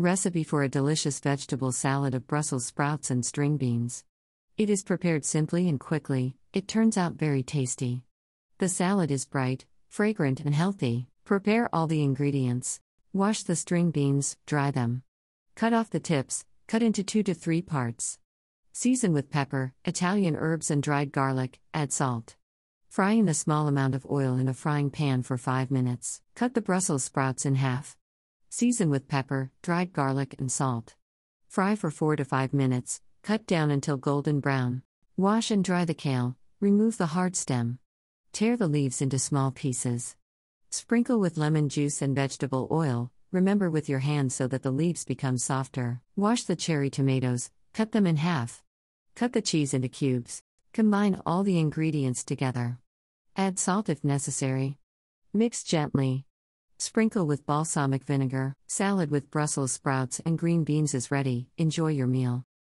Recipe for a delicious vegetable salad of Brussels sprouts and string beans. It is prepared simply and quickly, it turns out very tasty. The salad is bright, fragrant, and healthy. Prepare all the ingredients. Wash the string beans, dry them. Cut off the tips, cut into two to three parts. Season with pepper, Italian herbs, and dried garlic, add salt. Fry in a small amount of oil in a frying pan for 5 minutes. Cut the Brussels sprouts in half. Season with pepper, dried garlic, and salt. Fry for 4 to 5 minutes, cut down until golden brown. Wash and dry the kale, remove the hard stem. Tear the leaves into small pieces. Sprinkle with lemon juice and vegetable oil, remember with your hands so that the leaves become softer. Wash the cherry tomatoes, cut them in half. Cut the cheese into cubes. Combine all the ingredients together. Add salt if necessary. Mix gently. Sprinkle with balsamic vinegar. Salad with Brussels sprouts and green beans is ready. Enjoy your meal.